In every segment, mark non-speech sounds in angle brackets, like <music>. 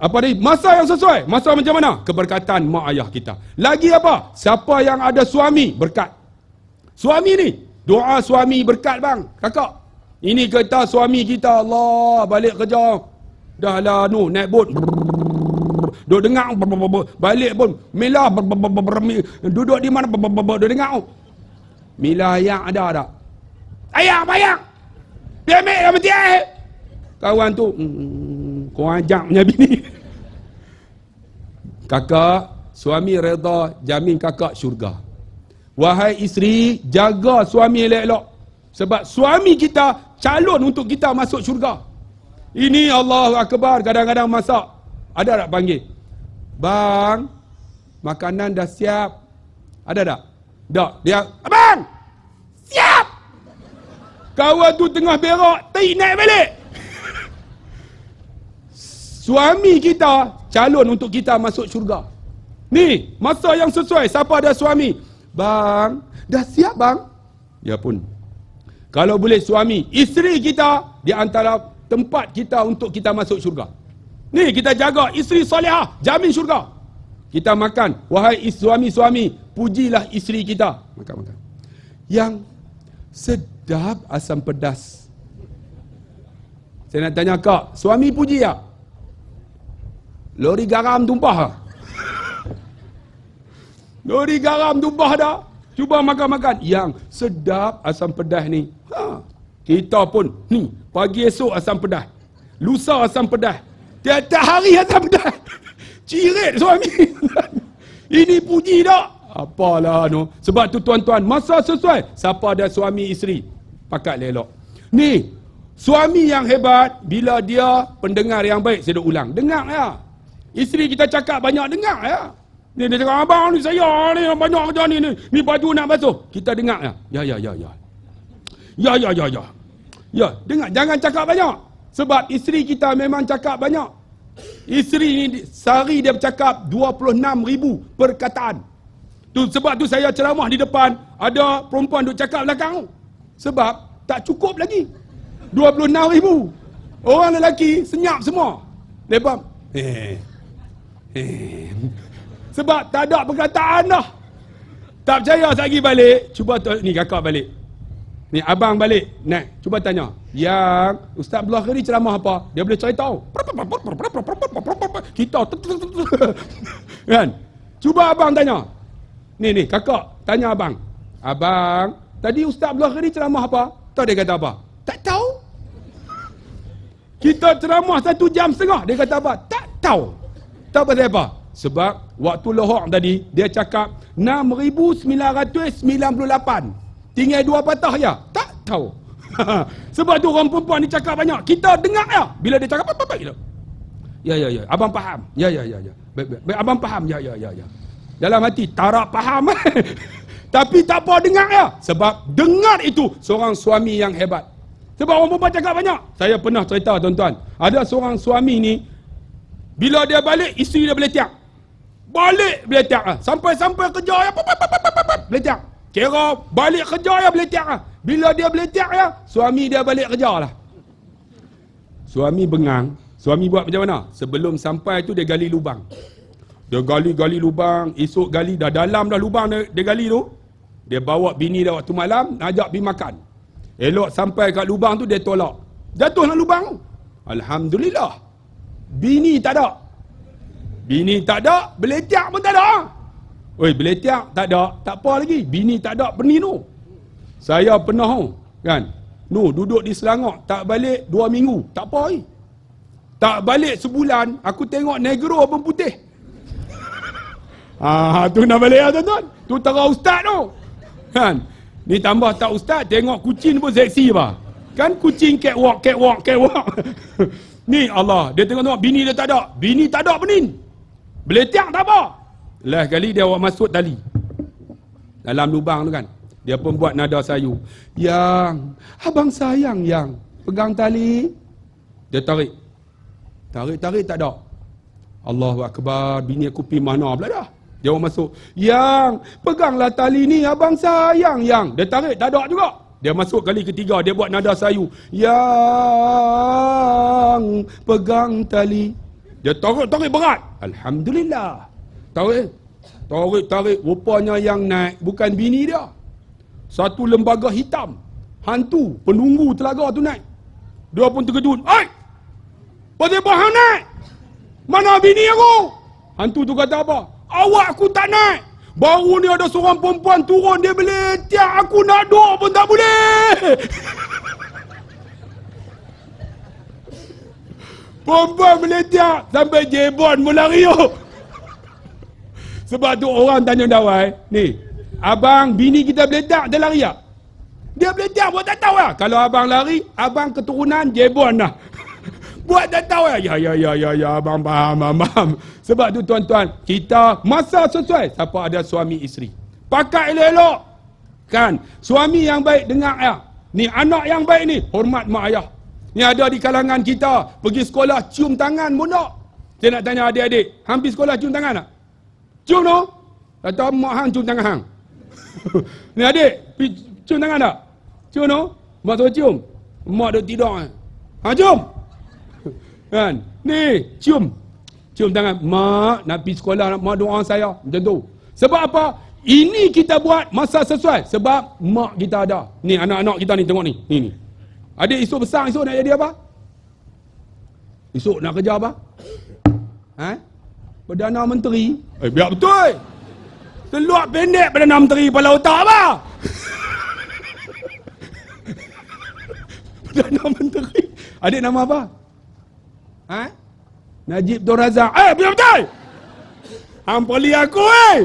apa ni masa yang sesuai masa macam mana keberkatan mak ayah kita lagi apa siapa yang ada suami berkat suami ni doa suami berkat bang kakak ini kata suami kita Allah balik kerja dah lah no naik bot duduk dengar balik pun mila duduk di mana duduk dengar mila yang ada tak ayah bayang pemik dah mati kawan tu hmm kau ajak punya bini kakak suami reda jamin kakak syurga wahai isteri jaga suami elok-elok sebab suami kita calon untuk kita masuk syurga ini Allah akbar kadang-kadang masak ada tak panggil bang makanan dah siap ada tak tak dia abang siap kawan tu tengah berak tak naik balik Suami kita calon untuk kita masuk syurga. Ni, masa yang sesuai. Siapa ada suami? Bang, dah siap bang? Ya pun. Kalau boleh suami, isteri kita di antara tempat kita untuk kita masuk syurga. Ni, kita jaga isteri solehah, jamin syurga. Kita makan, wahai suami-suami, pujilah isteri kita. Makan-makan. Yang sedap asam pedas. Saya nak tanya kak, suami puji tak? Ya? Lori garam tumpah lah. Lori garam tumpah dah. Cuba makan-makan. Yang sedap asam pedas ni. Ha. Kita pun ni. Pagi esok asam pedas. Lusa asam pedas. Tiap-tiap hari asam pedas. <laughs> Cirit suami. <laughs> Ini puji tak? Apalah no. Sebab tu tuan-tuan. Masa sesuai. Siapa ada suami isteri. Pakat lelok. Ni. Suami yang hebat. Bila dia pendengar yang baik. Saya dah ulang. Dengar ya. Isteri kita cakap banyak dengar ya. Ni dia cakap abang ni saya ni banyak kerja ni ni. Ni baju nak basuh. Kita dengar ya. Ya ya ya ya. Ya ya ya ya. Ya, dengar jangan cakap banyak. Sebab isteri kita memang cakap banyak. Isteri ni sehari dia bercakap 26,000 perkataan. Tu sebab tu saya ceramah di depan, ada perempuan duk cakap belakang tu. Sebab tak cukup lagi. 26,000. Orang lelaki senyap semua. Lebam. Eh. Eh, sebab tak ada perkataan dah. Tak percaya saya pergi balik, cuba tu, ni kakak balik. Ni abang balik, naik. Cuba tanya. Yang Ustaz Abdullah Khairi ceramah apa? Dia boleh cerita. Kita. <laughs> kan? Cuba abang tanya. Ni ni kakak tanya abang. Abang, tadi Ustaz Abdullah Khairi ceramah apa? Tahu dia kata apa? Tak tahu. Kita ceramah satu jam setengah. Dia kata apa? Tak tahu. Tak pasal apa? Sebab waktu lohok tadi, dia cakap 6,998. Tinggal dua patah ya? Tak tahu. <laughs> Sebab tu orang perempuan ni cakap banyak. Kita dengar ya? Bila dia cakap, apa-apa kita? Ya, ya, ya. Abang faham. Ya, ya, ya. ya. Baik, baik. baik abang faham. Ya, ya, ya, ya. Dalam hati, tak faham. <laughs> Tapi tak apa dengar ya? Sebab dengar itu seorang suami yang hebat. Sebab orang perempuan cakap banyak. Saya pernah cerita, tuan-tuan. Ada seorang suami ni, bila dia balik, isteri dia beletak. Balik beletak lah. Sampai-sampai kerja ya. Beletak. Kira balik kerja ya beletak lah. Bila dia beletak ya, suami dia balik kerja lah. Suami bengang. Suami buat macam mana? Sebelum sampai tu dia gali lubang. Dia gali-gali lubang. Esok gali dah dalam dah lubang dia, dia gali tu. Dia bawa bini dia waktu malam, najak pergi makan. Elok sampai kat lubang tu dia tolak. Jatuhlah lubang tu. Alhamdulillah. Bini tak ada. Bini tak ada, beletiak pun tak ada. Oi, beletiak tak ada, tak apa lagi. Bini tak ada, bini tu. Saya pernah oh, kan. Nu duduk di Selangor tak balik dua minggu. Tak apa lagi. Tak balik sebulan, aku tengok negro pun putih. <laughs> Ah, tu nak balik lah tuan-tuan. Tu terang ustaz tu. Kan? Ni tambah tak ustaz, tengok kucing pun seksi apa. Kan kucing catwalk, catwalk, catwalk. <laughs> Ni Allah, dia tengok tengok bini dia tak ada. Bini tak ada beli Beletiak tak apa. Last kali dia awak masuk tali. Dalam lubang tu kan. Dia pun buat nada sayu. Yang, abang sayang yang. Pegang tali. Dia tarik. Tarik-tarik tak ada. Allahu Akbar, bini aku pergi mana pula dah. Dia orang masuk. Yang, peganglah tali ni abang sayang yang. Dia tarik tak ada juga. Dia masuk kali ketiga dia buat nada sayu. Yang pegang tali. Dia tarik-tarik berat. Alhamdulillah. Tarik. Tarik-tarik rupanya yang naik bukan bini dia. Satu lembaga hitam. Hantu penunggu telaga tu naik. Dia pun terkejut. Oi! Pada naik? Mana bini aku? Hantu tu kata apa? Awak aku tak naik. Baru ni ada seorang perempuan turun dia beli tiap aku nak duduk pun tak boleh. <laughs> perempuan beli tiap sampai jebon mula rio. <laughs> Sebab tu orang tanya dawai, ni, abang bini kita beli tiap dia lari tak? Dia beli tiap buat tak tahu lah. Kalau abang lari, abang keturunan jebon lah buat dan tahu ya ya ya ya ya abang faham abang sebab tu tuan-tuan kita masa sesuai siapa ada suami isteri pakai elok-elok kan suami yang baik dengar ya ni anak yang baik ni hormat mak ayah ni ada di kalangan kita pergi sekolah cium tangan bunuh saya nak tanya adik-adik hampir sekolah cium tangan tak cium no atau mak hang cium tangan hang <laughs> ni adik cium tangan tak cium no mak suruh cium mak duk tidur eh. ha cium Kan? Ni, cium. Cium tangan. Mak, nak pergi sekolah, nak mak doa saya. Macam tu. Sebab apa? Ini kita buat masa sesuai. Sebab mak kita ada. Ni, anak-anak kita ni, tengok ni. Ni, ni. Ada isu besar, isu nak jadi apa? isu nak kerja apa? Ha? Perdana Menteri. Eh, biar betul. Seluar pendek Perdana Menteri kepala otak apa? <laughs> Perdana Menteri. Adik nama apa? Ha? Najib tu Razak. Eh, betul-betul! Ampoli aku, eh!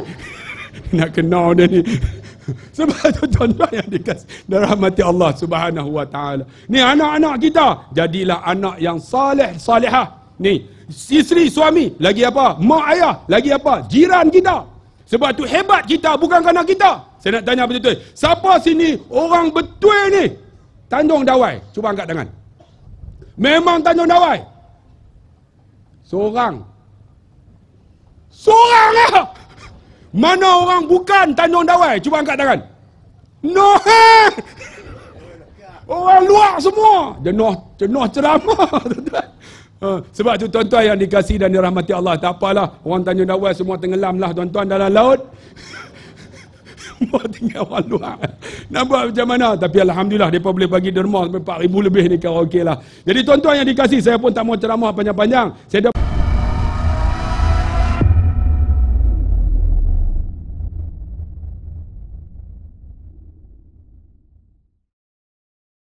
<laughs> Nak kenal dia ni. <laughs> Sebab tu contoh yang dikasih dalam mati Allah subhanahu wa ta'ala. Ni anak-anak kita, jadilah anak yang salih, salihah. Ni, isteri, suami, lagi apa? Mak ayah, lagi apa? Jiran kita. Sebab tu hebat kita, bukan kerana kita. Saya nak tanya betul-betul. Siapa sini orang betul ni? Tanjung Dawai. Cuba angkat tangan. Memang Tanjung Dawai. Seorang. Seorang lah. Mana orang bukan Tanjung Dawai? Cuba angkat tangan. Noh. Eh? Orang luar semua. Jenuh, jenuh ceramah. <laughs> Ha, sebab tu tuan-tuan yang dikasih dan dirahmati Allah. Tak apalah. Orang Tanjung Dawai semua tenggelam lah tuan-tuan dalam laut. <laughs> semua tinggal orang luar. Nak buat macam mana? Tapi Alhamdulillah, mereka boleh bagi derma sampai 4,000 lebih ni karaoke lah. Jadi tuan-tuan yang dikasih, saya pun tak mahu ceramah panjang-panjang. Saya dah...